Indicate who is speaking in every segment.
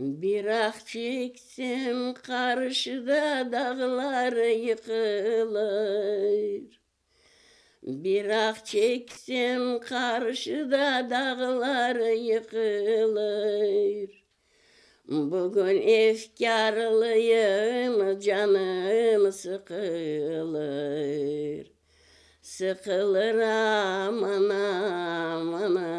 Speaker 1: Bir ah çeksem karşıda dağlar yıkılır. Bir ah çeksem karşıda dağlar yıkılır. Bugün efkarlıyım, canım sıkılır. Sıkılır aman aman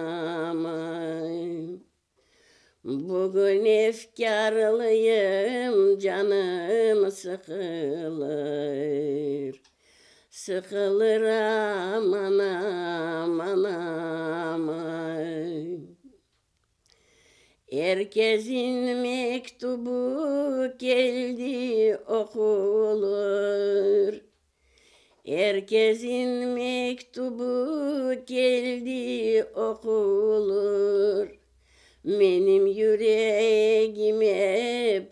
Speaker 1: Bugün efkarlıyım canım sıkılır Sıkılır aman aman aman Herkesin mektubu geldi okulur Herkesin mektubu geldi okulur benim yüreğime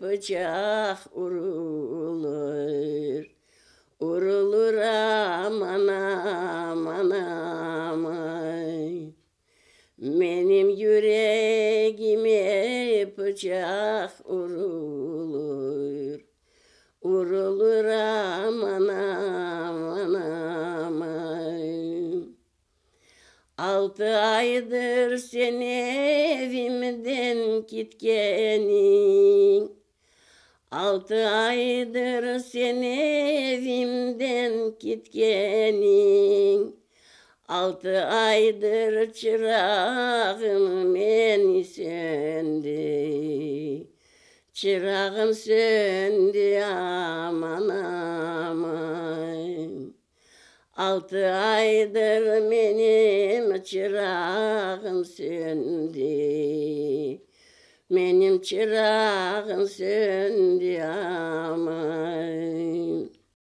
Speaker 1: bıçak vurulur. Vurulur aman aman aman. Benim yüreğime bıçak vurulur. Vurulur aman aman. Altı aydır seni evimden gitkenin. Altı aydır seni evimden gitkenin. Altı aydır çırağım beni söndü. Çırağım söndü aman aman. Altı aydır benim çırağım söndü. Benim çırağım söndü aman.